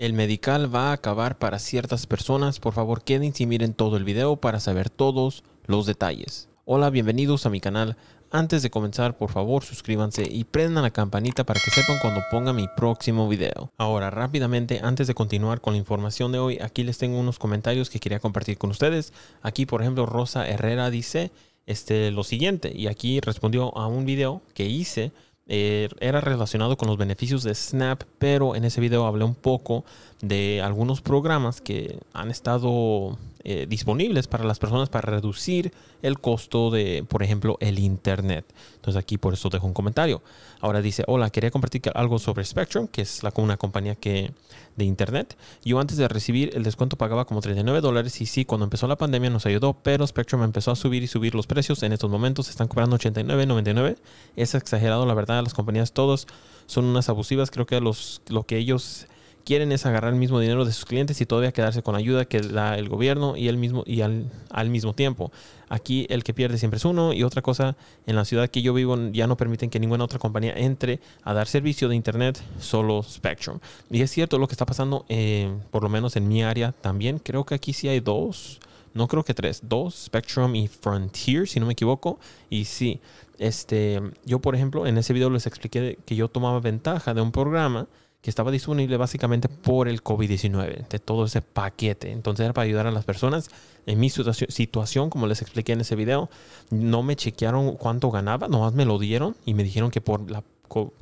El medical va a acabar para ciertas personas, por favor quédense y miren todo el video para saber todos los detalles. Hola, bienvenidos a mi canal. Antes de comenzar, por favor suscríbanse y prendan la campanita para que sepan cuando ponga mi próximo video. Ahora, rápidamente, antes de continuar con la información de hoy, aquí les tengo unos comentarios que quería compartir con ustedes. Aquí, por ejemplo, Rosa Herrera dice este, lo siguiente, y aquí respondió a un video que hice eh, era relacionado con los beneficios de Snap, pero en ese video hablé un poco de algunos programas que han estado eh, disponibles para las personas para reducir el costo de, por ejemplo, el Internet. Entonces aquí por eso dejo un comentario. Ahora dice, hola, quería compartir algo sobre Spectrum, que es la, una compañía que, de Internet. Yo antes de recibir el descuento pagaba como 39 dólares y sí, cuando empezó la pandemia nos ayudó, pero Spectrum empezó a subir y subir los precios. En estos momentos están cobrando 89, Es exagerado, la verdad, las compañías todos son unas abusivas. Creo que los, lo que ellos quieren es agarrar el mismo dinero de sus clientes y todavía quedarse con ayuda que da el gobierno y, el mismo, y al, mismo tiempo. Aquí el que pierde siempre es uno y otra cosa, en la ciudad que yo vivo ya no permiten que ninguna otra compañía entre a dar servicio de Internet, solo Spectrum. Y es cierto lo que está pasando, eh, por lo menos en mi área también, creo que aquí sí hay dos. No creo que tres, dos, Spectrum y Frontier, si no me equivoco. Y sí, este, yo por ejemplo, en ese video les expliqué que yo tomaba ventaja de un programa que estaba disponible básicamente por el COVID-19, de todo ese paquete. Entonces era para ayudar a las personas. En mi situación, como les expliqué en ese video, no me chequearon cuánto ganaba, nomás me lo dieron y me dijeron que por la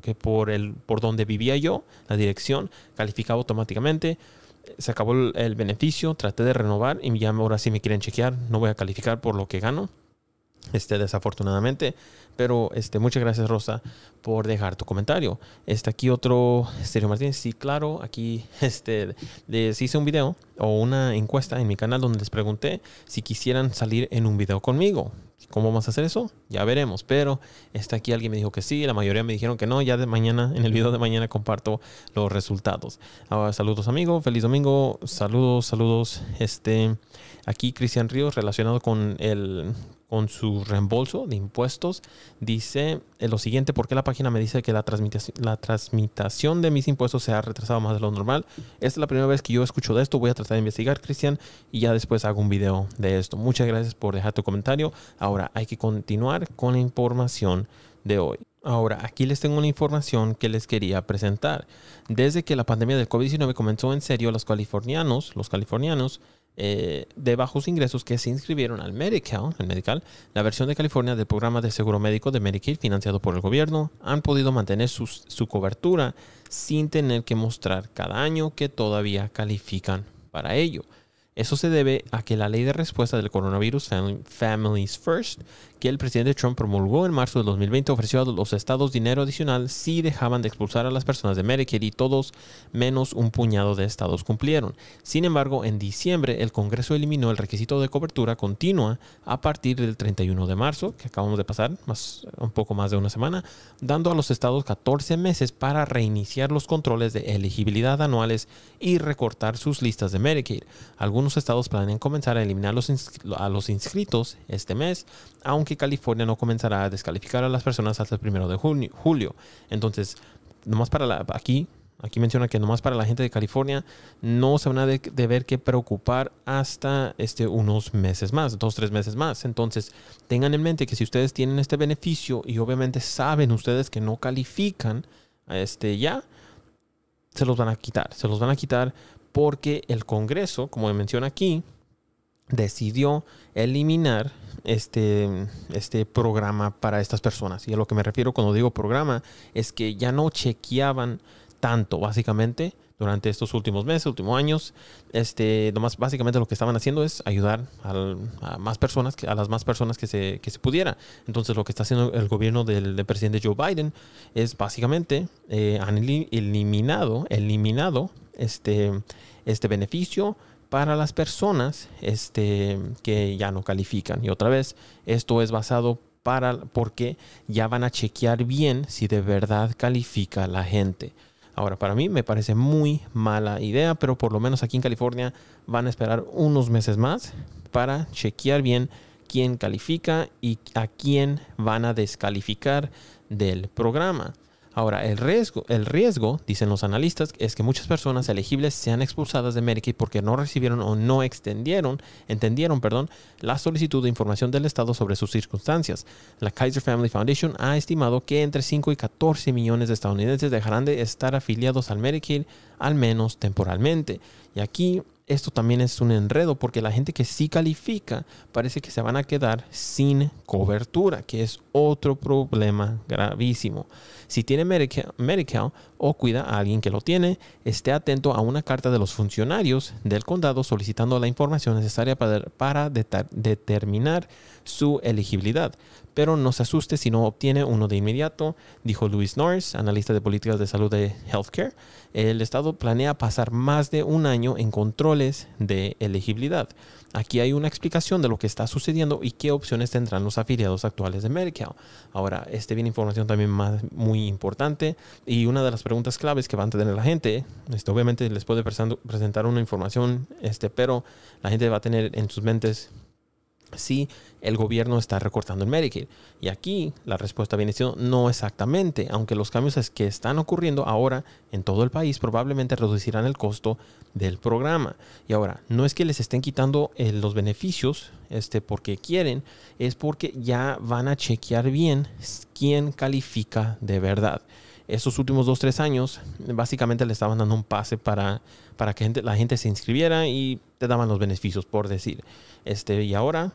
que por el por donde vivía yo, la dirección calificaba automáticamente. Se acabó el, beneficio, traté de renovar y ya ahora sí me quieren chequear, no voy a calificar por lo que gano este, desafortunadamente. Pero este, muchas gracias, Rosa, por dejar tu comentario. está aquí otro, Sergio Martínez. Sí, claro, aquí este, les hice un video o una encuesta en mi canal donde les pregunté si quisieran salir en un video conmigo. ¿Cómo vamos a hacer eso? Ya veremos. Pero está aquí alguien me dijo que sí, la mayoría me dijeron que no. Ya de mañana, en el video de mañana, comparto los resultados. Ahora, saludos, amigo. Feliz domingo. Saludos, saludos. Este, aquí Cristian Ríos, relacionado con el con su reembolso de impuestos, dice eh, lo siguiente, ¿por qué la página me dice que la, transmitación, la transmitación de mis impuestos se ha retrasado más de lo normal? Esta es la primera vez que yo escucho de esto, voy a tratar de investigar, Cristian, y ya después hago un video de esto. Muchas gracias por dejar tu comentario. Ahora hay que continuar con la información de hoy. Ahora, aquí les tengo una información que les quería presentar. Desde que la pandemia del COVID-19 comenzó en serio, los californianos, los californianos eh, de bajos ingresos que se inscribieron al Medical, la versión de California del programa de seguro médico de Medicaid financiado por el gobierno, han podido mantener su cobertura sin tener que mostrar cada año que todavía califican para ello. Eso se debe a que la ley de respuesta del coronavirus Families First, que el presidente Trump promulgó en marzo de 2020, ofreció a los estados dinero adicional si dejaban de expulsar a las personas de Medicare y todos menos un puñado de estados cumplieron. Sin embargo, en diciembre el Congreso eliminó el requisito de cobertura continua a partir del 31 de marzo, que acabamos de pasar, más, un poco más de una semana, dando a los estados 14 meses para reiniciar los controles de elegibilidad anuales y recortar sus listas de Medicare. Algunos estados planean comenzar a eliminar a los inscritos este mes, aunque California no comenzará a descalificar a las personas hasta el primero de junio, julio. Entonces, nomás para la, aquí, aquí menciona que nomás para la gente de California no se van a deber que preocupar hasta este, unos meses más, dos, tres meses más. Entonces, tengan en mente que si ustedes tienen este beneficio y obviamente saben ustedes que no califican este ya, se los van a quitar. Se los van a quitar porque el Congreso, como menciona aquí, decidió eliminar este, este programa para estas personas. Y a lo que me refiero cuando digo programa es que ya no chequeaban tanto, básicamente, durante estos últimos meses, últimos años. Este, básicamente lo que estaban haciendo es ayudar a más personas, a las más personas que se, que se pudiera. Entonces, lo que está haciendo el gobierno del, presidente Joe Biden es básicamente eh, han eliminado, eliminado este, este beneficio para las personas este, que ya no califican. Y otra vez, esto es basado para porque ya van a chequear bien si de verdad califica la gente. Ahora, para mí me parece muy mala idea, pero por lo menos aquí en California van a esperar unos meses más para chequear bien quién califica y a quién van a descalificar del programa. Ahora, el riesgo, el riesgo, dicen los analistas, es que muchas personas elegibles sean expulsadas de Medicaid porque no recibieron o no extendieron, entendieron, perdón, la solicitud de información del Estado sobre sus circunstancias. La Kaiser Family Foundation ha estimado que entre 5 y 14 millones de estadounidenses dejarán de estar afiliados al Medicaid, al menos temporalmente. Y aquí esto también es un enredo porque la gente que sí califica parece que se van a quedar sin cobertura, que es otro problema gravísimo. Si tiene Medicare o cuida a alguien que lo tiene, esté atento a una carta de los funcionarios del condado solicitando la información necesaria para determinar su elegibilidad pero no se asuste si no obtiene uno de inmediato, dijo Luis Norris, analista de políticas de salud de Healthcare. El Estado planea pasar más de un año en controles de elegibilidad. Aquí hay una explicación de lo que está sucediendo y qué opciones tendrán los afiliados actuales de Medicare. Ahora, este viene información también muy importante y una de las preguntas claves que van a tener la gente, obviamente les puede presentar una información, este, pero la gente va a tener en sus mentes si el gobierno está recortando el Medicaid. Y aquí la respuesta viene siendo no exactamente, aunque los cambios que están ocurriendo ahora en todo el país probablemente reducirán el costo del programa. Y ahora, no es que les estén quitando eh, los beneficios este, porque quieren, es porque ya van a chequear bien quién califica de verdad estos últimos dos, tres años, básicamente le estaban dando un pase para, que la gente se inscribiera y te daban los beneficios, por decir. Este, y ahora,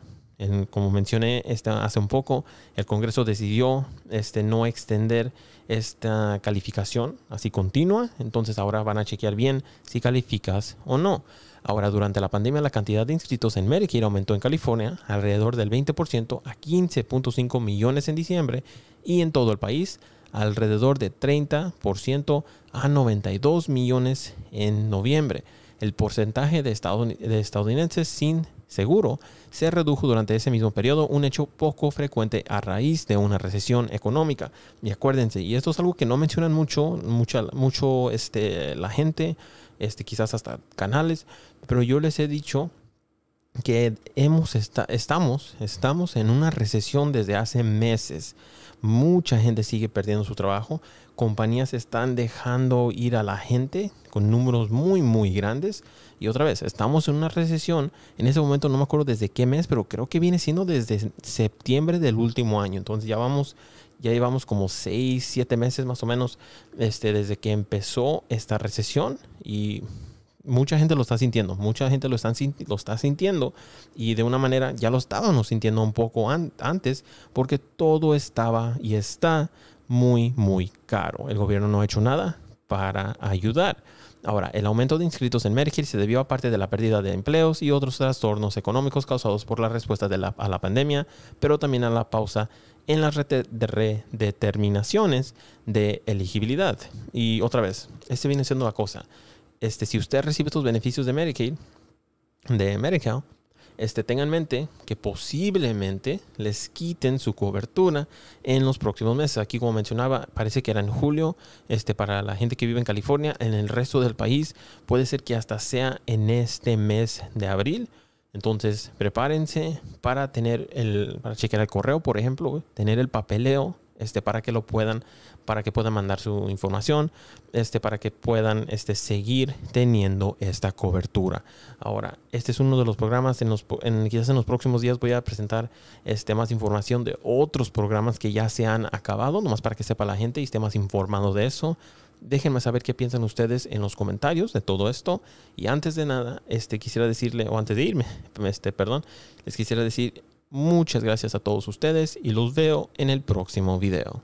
como mencioné hace un poco, el Congreso decidió este, no extender esta calificación así continua, entonces ahora van a chequear bien si calificas o no. Ahora, durante la pandemia, la cantidad de inscritos en Medicare aumentó en California alrededor del 20% a 15.5 millones en diciembre y en todo el país alrededor de 30% a 92 millones en noviembre. El porcentaje de, estadounidenses sin seguro se redujo durante ese mismo periodo, un hecho poco frecuente a raíz de una recesión económica. Y acuérdense, y esto es algo que no mencionan mucho, mucho, mucho este, la gente, este, quizás hasta canales, pero yo les he dicho que hemos estado estamos, estamos en una recesión desde hace meses mucha gente sigue perdiendo su trabajo. Compañías están dejando ir a la gente con números muy, muy grandes. Y otra vez, estamos en una recesión. En ese momento no me acuerdo desde qué mes, pero creo que viene siendo desde septiembre del último año. Entonces ya vamos, ya llevamos como seis, siete meses más o menos este, desde que empezó esta recesión. Y mucha gente lo está sintiendo, mucha gente lo, está sintiendo y de una manera ya lo estábamos sintiendo un poco antes porque todo estaba y está muy, muy caro. El gobierno no ha hecho nada para ayudar. Ahora, el aumento de inscritos en Medicare se debió a parte de la pérdida de empleos y otros trastornos económicos causados por la respuesta a la pandemia, pero también a la pausa en las redeterminaciones de elegibilidad. Y otra vez, este viene siendo la cosa. Este, si usted recibe estos beneficios de Medicaid, de este, tengan en mente que posiblemente les quiten su cobertura en los próximos meses. Aquí, como mencionaba, parece que era en julio, este, para la gente que vive en California, en el resto del país puede ser que hasta sea en este mes de abril. Entonces, prepárense para tener el, para chequear el correo, por ejemplo, tener el papeleo este, para que lo puedan, para que puedan mandar su información, este, para que puedan este, seguir teniendo esta cobertura. Ahora, este es uno de los programas, en los, en, quizás en los próximos días voy a presentar este, más información de otros programas que ya se han acabado, nomás para que sepa la gente y esté más informado de eso déjenme saber qué piensan ustedes en los comentarios de todo esto. Y antes de nada, este, quisiera decirle, o antes de irme, este, perdón, les quisiera decir Muchas gracias a todos ustedes y los veo en el próximo video.